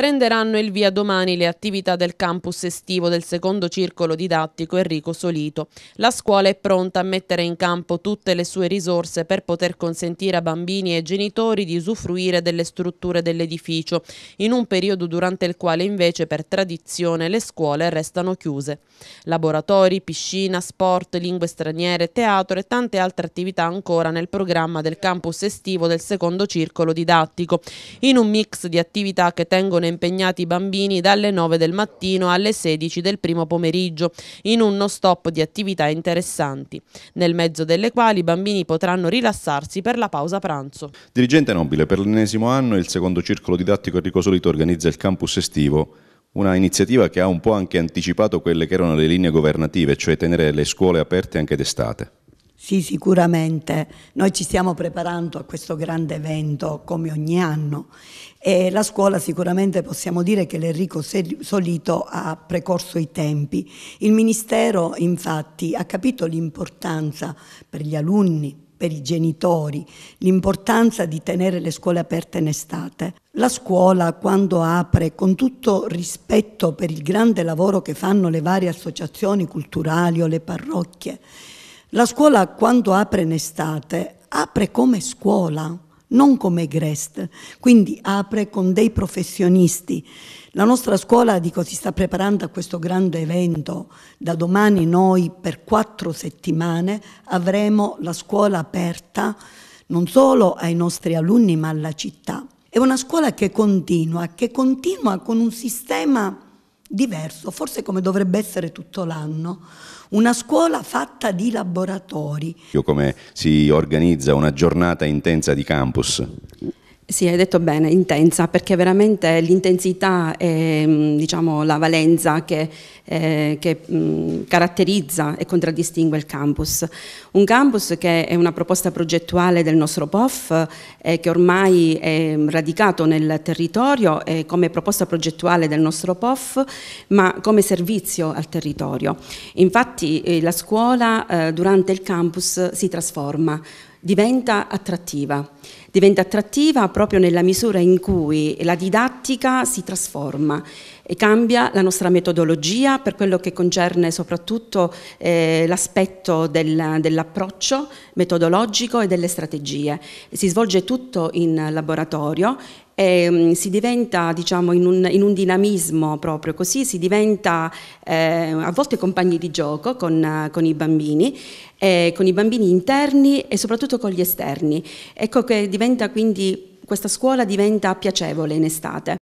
prenderanno il via domani le attività del campus estivo del secondo circolo didattico Enrico Solito. La scuola è pronta a mettere in campo tutte le sue risorse per poter consentire a bambini e genitori di usufruire delle strutture dell'edificio, in un periodo durante il quale invece per tradizione le scuole restano chiuse. Laboratori, piscina, sport, lingue straniere, teatro e tante altre attività ancora nel programma del campus estivo del secondo circolo didattico, in un mix di attività che tengono impegnati i bambini dalle 9 del mattino alle 16 del primo pomeriggio in un non stop di attività interessanti, nel mezzo delle quali i bambini potranno rilassarsi per la pausa pranzo. Dirigente Nobile, per l'ennesimo anno il secondo circolo didattico Enrico Solito organizza il campus estivo una iniziativa che ha un po' anche anticipato quelle che erano le linee governative, cioè tenere le scuole aperte anche d'estate. Sì, sicuramente. Noi ci stiamo preparando a questo grande evento come ogni anno e la scuola sicuramente possiamo dire che l'Enrico Solito ha precorso i tempi. Il Ministero infatti ha capito l'importanza per gli alunni, per i genitori, l'importanza di tenere le scuole aperte in estate. La scuola quando apre, con tutto rispetto per il grande lavoro che fanno le varie associazioni culturali o le parrocchie, la scuola quando apre in estate apre come scuola, non come guest, quindi apre con dei professionisti. La nostra scuola dico, si sta preparando a questo grande evento. Da domani noi per quattro settimane avremo la scuola aperta non solo ai nostri alunni ma alla città. È una scuola che continua, che continua con un sistema diverso, forse come dovrebbe essere tutto l'anno. Una scuola fatta di laboratori. Come si organizza una giornata intensa di campus? Sì, hai detto bene, intensa, perché veramente l'intensità e mm, diciamo, la valenza che, eh, che mh, mm, caratterizza e contraddistingue il campus. Un campus che è una proposta progettuale del nostro POF, eh, che ormai è mm, radicato nel territorio eh, come proposta progettuale del nostro POF, ma come servizio al territorio. Infatti eh, la scuola eh, durante il campus si trasforma diventa attrattiva. Diventa attrattiva proprio nella misura in cui la didattica si trasforma e cambia la nostra metodologia per quello che concerne soprattutto eh, l'aspetto del, dell'approccio metodologico e delle strategie. Si svolge tutto in laboratorio eh, si diventa diciamo in un, in un, dinamismo proprio così, si diventa eh, a volte compagni di gioco con, con i bambini, eh, con i bambini interni e soprattutto con gli esterni. Ecco che diventa quindi questa scuola diventa piacevole in estate.